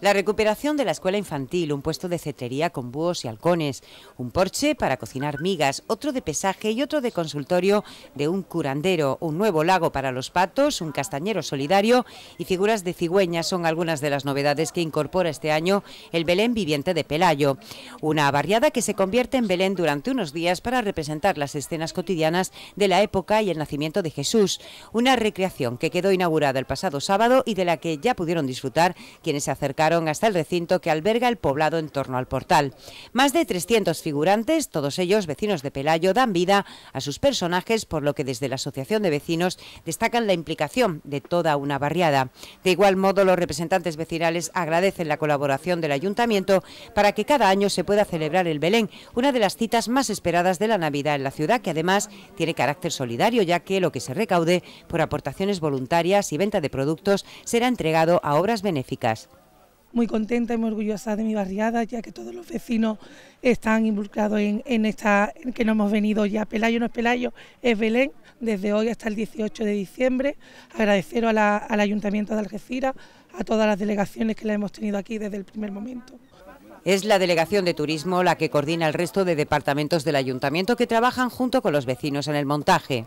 La recuperación de la escuela infantil, un puesto de cetrería con búhos y halcones, un porche para cocinar migas, otro de pesaje y otro de consultorio de un curandero, un nuevo lago para los patos, un castañero solidario y figuras de cigüeñas son algunas de las novedades que incorpora este año el Belén viviente de Pelayo. Una barriada que se convierte en Belén durante unos días para representar las escenas cotidianas de la época y el nacimiento de Jesús. Una recreación que quedó inaugurada el pasado sábado y de la que ya pudieron disfrutar quienes se acercaron hasta el recinto que alberga el poblado en torno al portal. Más de 300 figurantes, todos ellos vecinos de Pelayo, dan vida a sus personajes, por lo que desde la Asociación de Vecinos destacan la implicación de toda una barriada. De igual modo, los representantes vecinales agradecen la colaboración del Ayuntamiento para que cada año se pueda celebrar el Belén, una de las citas más esperadas de la Navidad en la ciudad, que además tiene carácter solidario, ya que lo que se recaude por aportaciones voluntarias y venta de productos será entregado a obras benéficas muy contenta y muy orgullosa de mi barriada, ya que todos los vecinos están involucrados en, esta, que no hemos venido ya. Pelayo no es Pelayo, es Belén, desde hoy hasta el 18 de diciembre. ...agradecer a la, al Ayuntamiento de Algeciras, a todas las delegaciones que la hemos tenido aquí desde el primer momento. Es la Delegación de Turismo la que coordina el resto de departamentos del Ayuntamiento que trabajan junto con los vecinos en el montaje.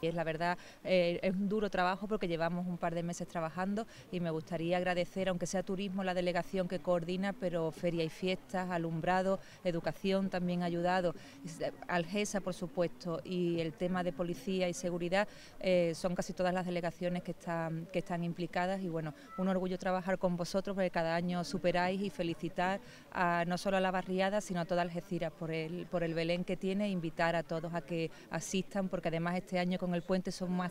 Es la verdad, eh, es un duro trabajo porque llevamos un par de meses trabajando y me gustaría agradecer, aunque sea turismo, la delegación que coordina, pero feria y fiestas, alumbrado, educación también ha ayudado, eh, Algesa por supuesto y el tema de policía y seguridad eh, son casi todas las delegaciones que están, que están implicadas y bueno, un orgullo trabajar con vosotros porque cada año superáis y felicitar a, no solo a la barriada sino a toda Algeciras por el, por el Belén que tiene, e invitar a todos a que asistan porque además este año el puente son más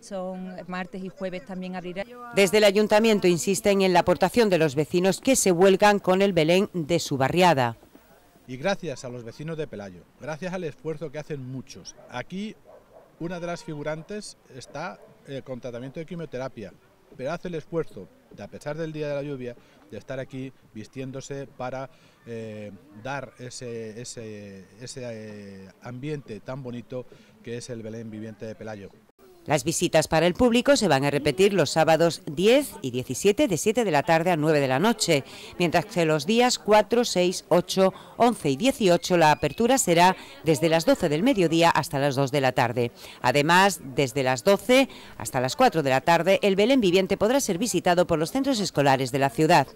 son martes y jueves también abrirá. Desde el ayuntamiento insisten en la aportación de los vecinos que se huelgan con el Belén de su barriada. Y gracias a los vecinos de Pelayo, gracias al esfuerzo que hacen muchos. Aquí una de las figurantes está el eh, con tratamiento de quimioterapia, pero hace el esfuerzo, de, a pesar del día de la lluvia, de estar aquí vistiéndose para eh, dar ese, ese, ese eh, ambiente tan bonito que es el Belén viviente de Pelayo. Las visitas para el público se van a repetir los sábados 10 y 17 de 7 de la tarde a 9 de la noche, mientras que los días 4, 6, 8, 11 y 18 la apertura será desde las 12 del mediodía hasta las 2 de la tarde. Además, desde las 12 hasta las 4 de la tarde, el Belén Viviente podrá ser visitado por los centros escolares de la ciudad.